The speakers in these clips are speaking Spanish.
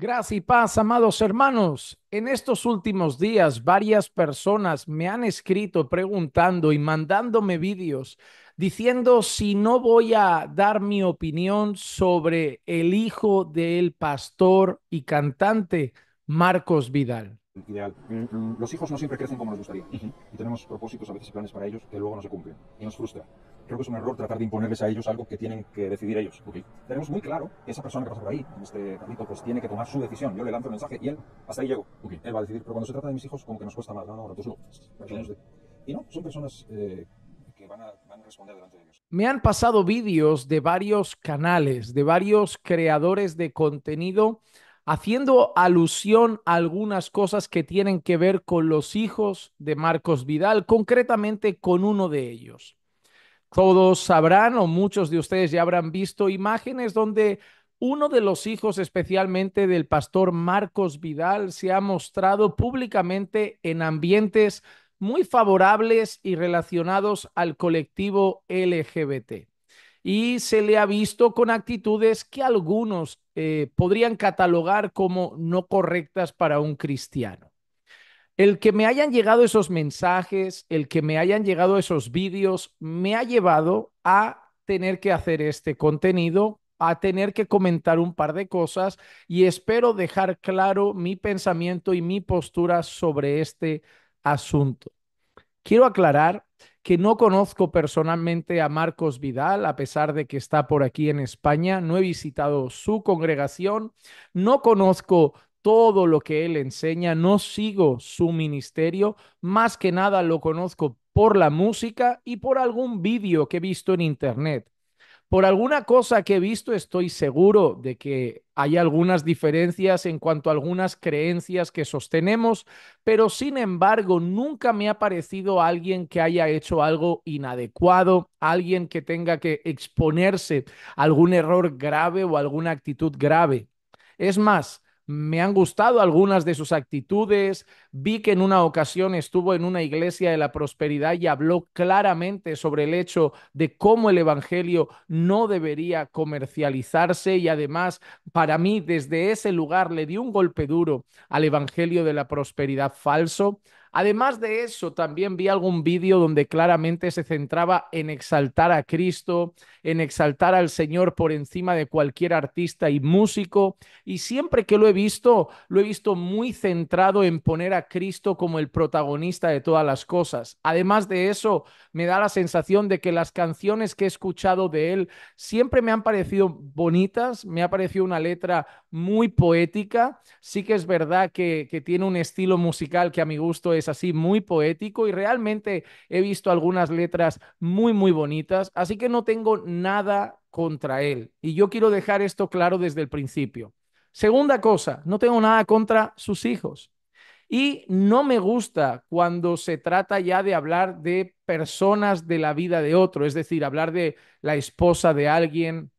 Gracias y paz, amados hermanos. En estos últimos días, varias personas me han escrito preguntando y mandándome vídeos diciendo si no voy a dar mi opinión sobre el hijo del pastor y cantante Marcos Vidal. Mm, mm, los hijos no siempre crecen como nos gustaría y tenemos propósitos, a veces planes para ellos que luego no se cumplen y nos frustra creo que es un error tratar de imponerles a ellos algo que tienen que decidir ellos. Okay. Tenemos muy claro que esa persona que pasa por ahí, en este carrito, pues tiene que tomar su decisión. Yo le lanzo el mensaje y él, hasta ahí llego. Okay. Él va a decidir. Pero cuando se trata de mis hijos, como que nos cuesta más. No, no, no, pues, no. Y no, son personas eh, que van a, van a responder delante de ellos. Me han pasado vídeos de varios canales, de varios creadores de contenido haciendo alusión a algunas cosas que tienen que ver con los hijos de Marcos Vidal, concretamente con uno de ellos. Todos sabrán o muchos de ustedes ya habrán visto imágenes donde uno de los hijos especialmente del pastor Marcos Vidal se ha mostrado públicamente en ambientes muy favorables y relacionados al colectivo LGBT. Y se le ha visto con actitudes que algunos eh, podrían catalogar como no correctas para un cristiano. El que me hayan llegado esos mensajes, el que me hayan llegado esos vídeos, me ha llevado a tener que hacer este contenido, a tener que comentar un par de cosas y espero dejar claro mi pensamiento y mi postura sobre este asunto. Quiero aclarar que no conozco personalmente a Marcos Vidal, a pesar de que está por aquí en España, no he visitado su congregación, no conozco todo lo que él enseña, no sigo su ministerio, más que nada lo conozco por la música y por algún vídeo que he visto en internet. Por alguna cosa que he visto estoy seguro de que hay algunas diferencias en cuanto a algunas creencias que sostenemos, pero sin embargo nunca me ha parecido alguien que haya hecho algo inadecuado, alguien que tenga que exponerse a algún error grave o alguna actitud grave. Es más, me han gustado algunas de sus actitudes. Vi que en una ocasión estuvo en una iglesia de la prosperidad y habló claramente sobre el hecho de cómo el Evangelio no debería comercializarse y además para mí desde ese lugar le di un golpe duro al Evangelio de la prosperidad falso. Además de eso, también vi algún vídeo donde claramente se centraba en exaltar a Cristo, en exaltar al Señor por encima de cualquier artista y músico. Y siempre que lo he visto, lo he visto muy centrado en poner a Cristo como el protagonista de todas las cosas. Además de eso, me da la sensación de que las canciones que he escuchado de él siempre me han parecido bonitas, me ha parecido una letra muy poética. Sí que es verdad que, tiene un estilo musical que a mi gusto es así muy poético y realmente he visto algunas letras muy, muy bonitas, así que no tengo nada contra él. Y yo quiero dejar esto claro desde el principio. Segunda cosa, no tengo nada contra sus hijos. Y no me gusta cuando se trata ya de hablar de personas de la vida de otro, es decir, hablar de la esposa de alguien,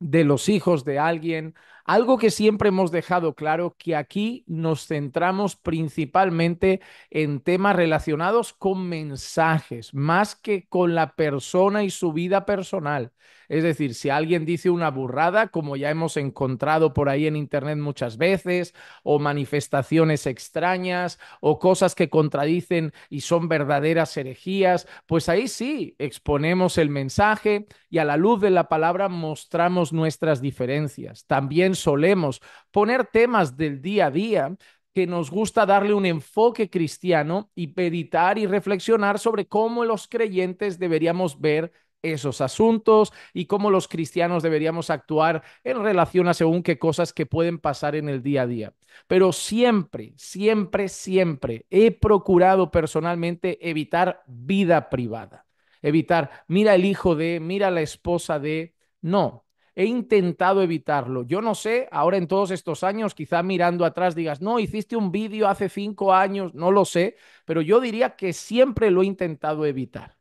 de los hijos de alguien, algo que siempre hemos dejado claro, que aquí nos centramos principalmente en temas relacionados con mensajes, más que con la persona y su vida personal. Es decir, si alguien dice una burrada, como ya hemos encontrado por ahí en Internet muchas veces, o manifestaciones extrañas, o cosas que contradicen y son verdaderas herejías, pues ahí sí exponemos el mensaje y a la luz de la palabra mostramos nuestras diferencias. También solemos, poner temas del día a día que nos gusta darle un enfoque cristiano y meditar y reflexionar sobre cómo los creyentes deberíamos ver esos asuntos y cómo los cristianos deberíamos actuar en relación a según qué cosas que pueden pasar en el día a día. Pero siempre, siempre, siempre he procurado personalmente evitar vida privada, evitar, mira el hijo de, mira la esposa de, no he intentado evitarlo. Yo no sé, ahora en todos estos años, quizá mirando atrás digas, no, hiciste un vídeo hace cinco años, no lo sé, pero yo diría que siempre lo he intentado evitar.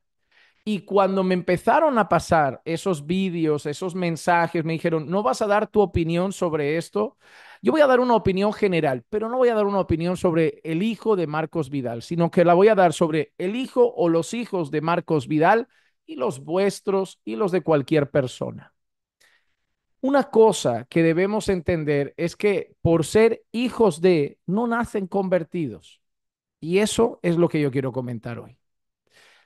Y cuando me empezaron a pasar esos vídeos, esos mensajes, me dijeron, no vas a dar tu opinión sobre esto. Yo voy a dar una opinión general, pero no voy a dar una opinión sobre el hijo de Marcos Vidal, sino que la voy a dar sobre el hijo o los hijos de Marcos Vidal y los vuestros y los de cualquier persona. Una cosa que debemos entender es que por ser hijos de, no nacen convertidos. Y eso es lo que yo quiero comentar hoy.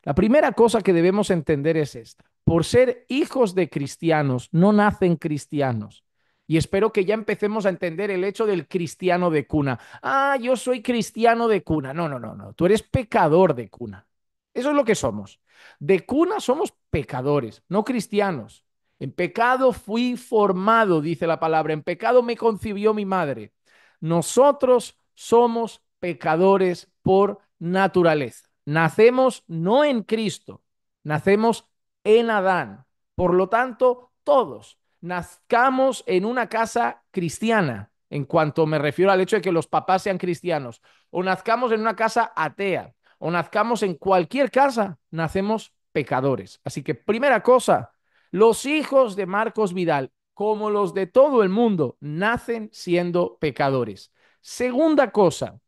La primera cosa que debemos entender es esta. Por ser hijos de cristianos, no nacen cristianos. Y espero que ya empecemos a entender el hecho del cristiano de cuna. Ah, yo soy cristiano de cuna. No, no, no, no. Tú eres pecador de cuna. Eso es lo que somos. De cuna somos pecadores, no cristianos. En pecado fui formado, dice la palabra, en pecado me concibió mi madre. Nosotros somos pecadores por naturaleza. Nacemos no en Cristo, nacemos en Adán. Por lo tanto, todos nazcamos en una casa cristiana, en cuanto me refiero al hecho de que los papás sean cristianos, o nazcamos en una casa atea, o nazcamos en cualquier casa, nacemos pecadores. Así que primera cosa, los hijos de Marcos Vidal, como los de todo el mundo, nacen siendo pecadores. Segunda cosa,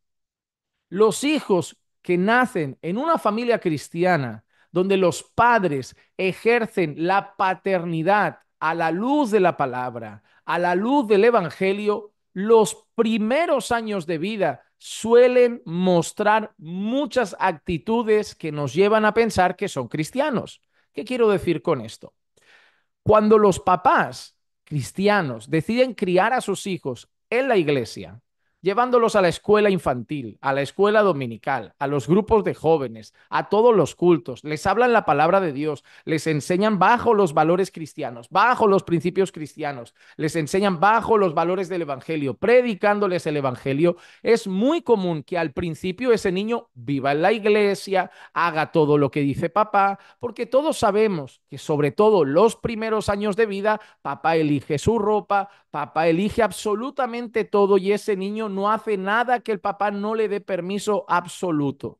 los hijos que nacen en una familia cristiana, donde los padres ejercen la paternidad a la luz de la palabra, a la luz del Evangelio, los primeros años de vida suelen mostrar muchas actitudes que nos llevan a pensar que son cristianos. ¿Qué quiero decir con esto? Cuando los papás cristianos deciden criar a sus hijos en la iglesia, llevándolos a la escuela infantil, a la escuela dominical, a los grupos de jóvenes, a todos los cultos, les hablan la palabra de Dios, les enseñan bajo los valores cristianos, bajo los principios cristianos, les enseñan bajo los valores del Evangelio, predicándoles el Evangelio. Es muy común que al principio ese niño viva en la iglesia, haga todo lo que dice papá, porque todos sabemos que sobre todo los primeros años de vida, papá elige su ropa, papá elige absolutamente todo y ese niño no hace nada que el papá no le dé permiso absoluto.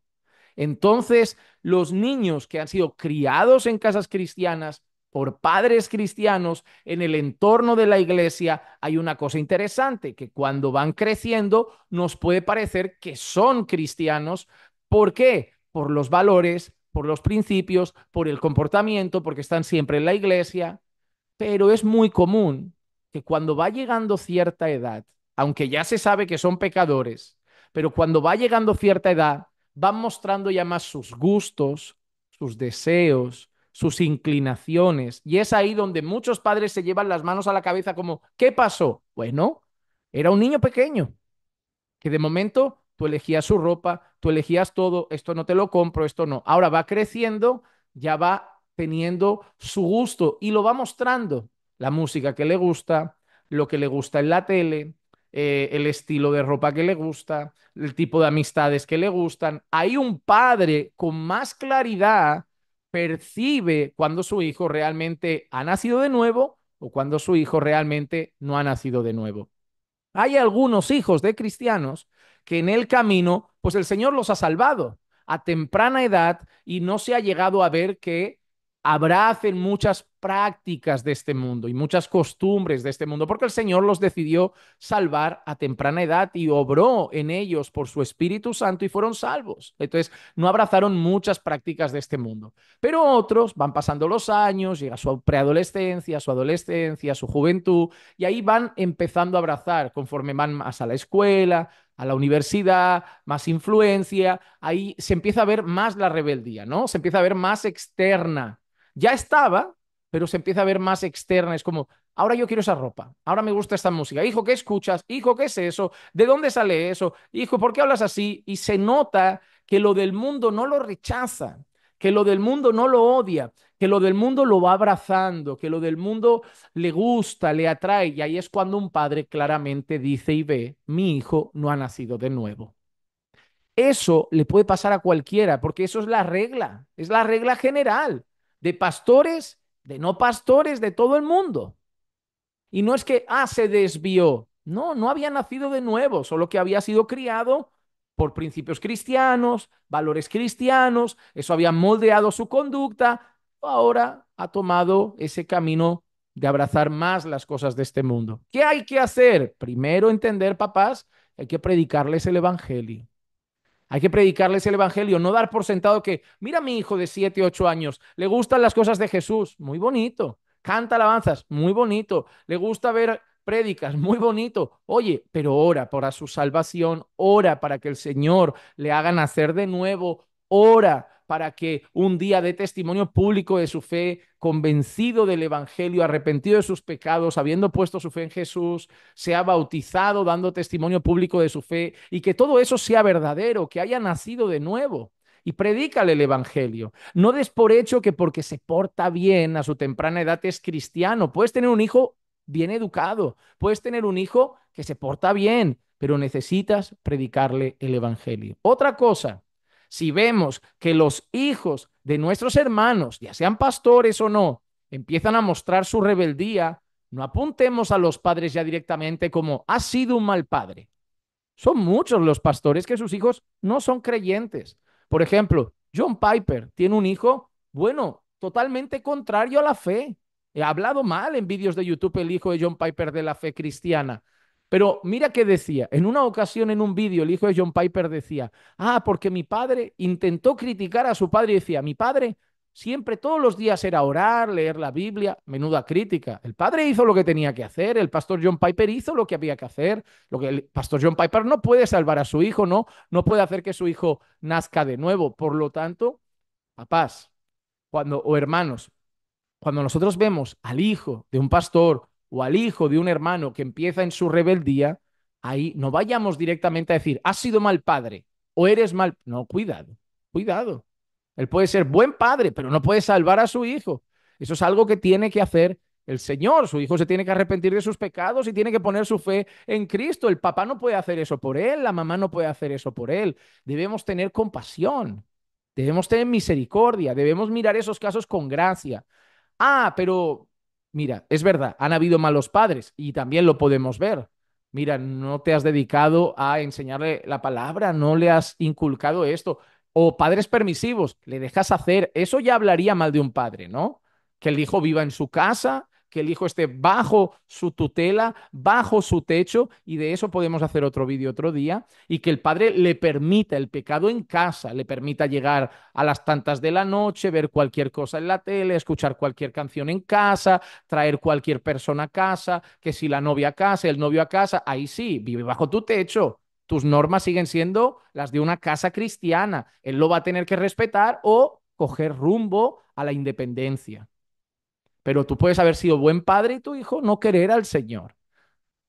Entonces, los niños que han sido criados en casas cristianas por padres cristianos en el entorno de la iglesia, hay una cosa interesante, que cuando van creciendo nos puede parecer que son cristianos. ¿Por qué? Por los valores, por los principios, por el comportamiento, porque están siempre en la iglesia. Pero es muy común que cuando va llegando cierta edad, aunque ya se sabe que son pecadores, pero cuando va llegando cierta edad, van mostrando ya más sus gustos, sus deseos, sus inclinaciones. Y es ahí donde muchos padres se llevan las manos a la cabeza como, ¿qué pasó? Bueno, era un niño pequeño, que de momento tú elegías su ropa, tú elegías todo, esto no te lo compro, esto no. Ahora va creciendo, ya va teniendo su gusto y lo va mostrando. La música que le gusta, lo que le gusta en la tele, eh, el estilo de ropa que le gusta, el tipo de amistades que le gustan. Hay un padre con más claridad percibe cuando su hijo realmente ha nacido de nuevo o cuando su hijo realmente no ha nacido de nuevo. Hay algunos hijos de cristianos que en el camino, pues el Señor los ha salvado a temprana edad y no se ha llegado a ver que abracen muchas prácticas de este mundo y muchas costumbres de este mundo, porque el Señor los decidió salvar a temprana edad y obró en ellos por su Espíritu Santo y fueron salvos. Entonces, no abrazaron muchas prácticas de este mundo. Pero otros van pasando los años, llega su preadolescencia, su adolescencia, su juventud, y ahí van empezando a abrazar conforme van más a la escuela, a la universidad, más influencia, ahí se empieza a ver más la rebeldía, ¿no? Se empieza a ver más externa ya estaba, pero se empieza a ver más externa, es como, ahora yo quiero esa ropa, ahora me gusta esta música, hijo, ¿qué escuchas? Hijo, ¿qué es eso? ¿De dónde sale eso? Hijo, ¿por qué hablas así? Y se nota que lo del mundo no lo rechaza, que lo del mundo no lo odia, que lo del mundo lo va abrazando, que lo del mundo le gusta, le atrae. Y ahí es cuando un padre claramente dice y ve, mi hijo no ha nacido de nuevo. Eso le puede pasar a cualquiera, porque eso es la regla, es la regla general de pastores, de no pastores, de todo el mundo. Y no es que, ah, se desvió. No, no había nacido de nuevo, solo que había sido criado por principios cristianos, valores cristianos, eso había moldeado su conducta, ahora ha tomado ese camino de abrazar más las cosas de este mundo. ¿Qué hay que hacer? Primero entender, papás, hay que predicarles el Evangelio. Hay que predicarles el Evangelio, no dar por sentado que, mira a mi hijo de 7, 8 años, le gustan las cosas de Jesús, muy bonito, canta alabanzas, muy bonito, le gusta ver prédicas, muy bonito. Oye, pero ora para su salvación, ora para que el Señor le haga nacer de nuevo, ora para que un día dé testimonio público de su fe, convencido del Evangelio, arrepentido de sus pecados, habiendo puesto su fe en Jesús, sea bautizado, dando testimonio público de su fe, y que todo eso sea verdadero, que haya nacido de nuevo y predícale el Evangelio. No des por hecho que porque se porta bien a su temprana edad es cristiano. Puedes tener un hijo bien educado, puedes tener un hijo que se porta bien, pero necesitas predicarle el Evangelio. Otra cosa si vemos que los hijos de nuestros hermanos, ya sean pastores o no, empiezan a mostrar su rebeldía, no apuntemos a los padres ya directamente como ha sido un mal padre. Son muchos los pastores que sus hijos no son creyentes. Por ejemplo, John Piper tiene un hijo, bueno, totalmente contrario a la fe. He hablado mal en vídeos de YouTube el hijo de John Piper de la fe cristiana. Pero mira qué decía. En una ocasión en un vídeo el hijo de John Piper decía, ah, porque mi padre intentó criticar a su padre y decía, mi padre siempre todos los días era orar, leer la Biblia, menuda crítica. El padre hizo lo que tenía que hacer, el pastor John Piper hizo lo que había que hacer, lo que el pastor John Piper no puede salvar a su hijo, no, no puede hacer que su hijo nazca de nuevo. Por lo tanto, papás, cuando o hermanos, cuando nosotros vemos al hijo de un pastor o al hijo de un hermano que empieza en su rebeldía, ahí no vayamos directamente a decir, has sido mal padre o eres mal. No, cuidado, cuidado. Él puede ser buen padre, pero no puede salvar a su hijo. Eso es algo que tiene que hacer el Señor. Su hijo se tiene que arrepentir de sus pecados y tiene que poner su fe en Cristo. El papá no puede hacer eso por él, la mamá no puede hacer eso por él. Debemos tener compasión, debemos tener misericordia, debemos mirar esos casos con gracia. Ah, pero Mira, es verdad, han habido malos padres y también lo podemos ver. Mira, no te has dedicado a enseñarle la palabra, no le has inculcado esto. O padres permisivos, le dejas hacer, eso ya hablaría mal de un padre, ¿no? Que el hijo viva en su casa, que el hijo esté bajo su tutela, bajo su techo, y de eso podemos hacer otro vídeo otro día, y que el padre le permita el pecado en casa, le permita llegar a las tantas de la noche, ver cualquier cosa en la tele, escuchar cualquier canción en casa, traer cualquier persona a casa, que si la novia a casa, el novio a casa, ahí sí, vive bajo tu techo, tus normas siguen siendo las de una casa cristiana. Él lo va a tener que respetar o coger rumbo a la independencia. Pero tú puedes haber sido buen padre y tu hijo no querer al Señor.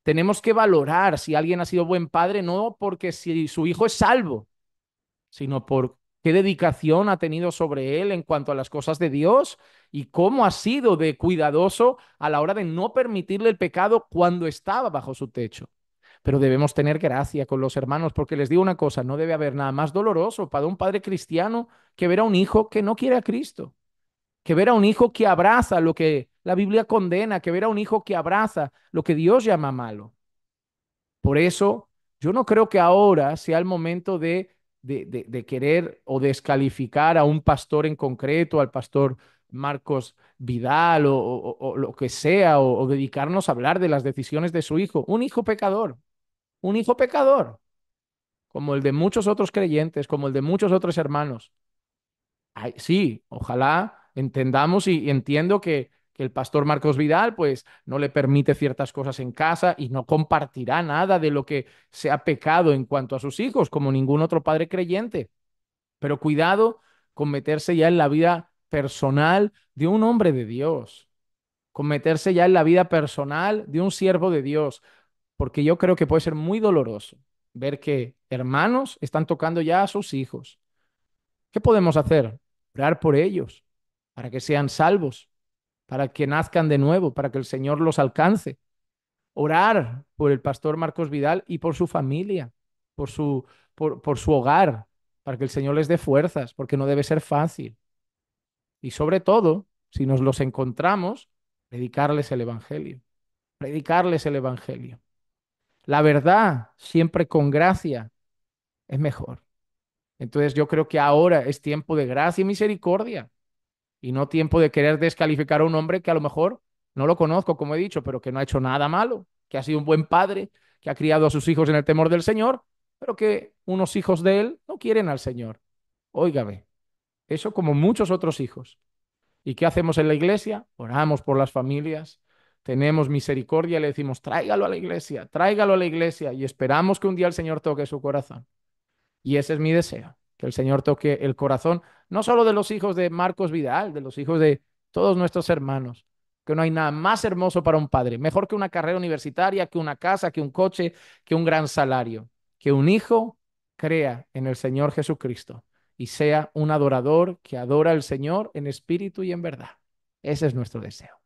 Tenemos que valorar si alguien ha sido buen padre, no porque si su hijo es salvo, sino por qué dedicación ha tenido sobre él en cuanto a las cosas de Dios y cómo ha sido de cuidadoso a la hora de no permitirle el pecado cuando estaba bajo su techo. Pero debemos tener gracia con los hermanos porque les digo una cosa, no debe haber nada más doloroso para un padre cristiano que ver a un hijo que no quiere a Cristo que ver a un hijo que abraza lo que la Biblia condena, que ver a un hijo que abraza lo que Dios llama malo. Por eso, yo no creo que ahora sea el momento de, de, querer o descalificar a un pastor en concreto, al pastor Marcos Vidal o, lo que sea, o, o dedicarnos a hablar de las decisiones de su hijo. Un hijo pecador, un hijo pecador, como el de muchos otros creyentes, como el de muchos otros hermanos. Ay, sí, ojalá entendamos y, entiendo que, el pastor Marcos Vidal pues no le permite ciertas cosas en casa y no compartirá nada de lo que se ha pecado en cuanto a sus hijos, como ningún otro padre creyente. Pero cuidado con meterse ya en la vida personal de un hombre de Dios, con meterse ya en la vida personal de un siervo de Dios, porque yo creo que puede ser muy doloroso ver que hermanos están tocando ya a sus hijos. ¿Qué podemos hacer? Orar por ellos, para que sean salvos, para que nazcan de nuevo, para que el Señor los alcance. Orar por el pastor Marcos Vidal y por su familia, por su, por su hogar, para que el Señor les dé fuerzas, porque no debe ser fácil. Y sobre todo, si nos los encontramos, predicarles el Evangelio, predicarles el Evangelio. La verdad, siempre con gracia, es mejor. Entonces yo creo que ahora es tiempo de gracia y misericordia y no tiempo de querer descalificar a un hombre que a lo mejor no lo conozco, como he dicho, pero que no ha hecho nada malo, que ha sido un buen padre, que ha criado a sus hijos en el temor del Señor, pero que unos hijos de él no quieren al Señor. Óigame, eso como muchos otros hijos. ¿Y qué hacemos en la iglesia? Oramos por las familias, tenemos misericordia, le decimos, tráigalo a la iglesia, tráigalo a la iglesia y esperamos que un día el Señor toque su corazón. Y ese es mi deseo el Señor toque el corazón, no solo de los hijos de Marcos Vidal, de los hijos de todos nuestros hermanos, que no hay nada más hermoso para un padre, mejor que una carrera universitaria, que una casa, que un coche, que un gran salario, que un hijo crea en el Señor Jesucristo y sea un adorador que adora al Señor en espíritu y en verdad. Ese es nuestro deseo.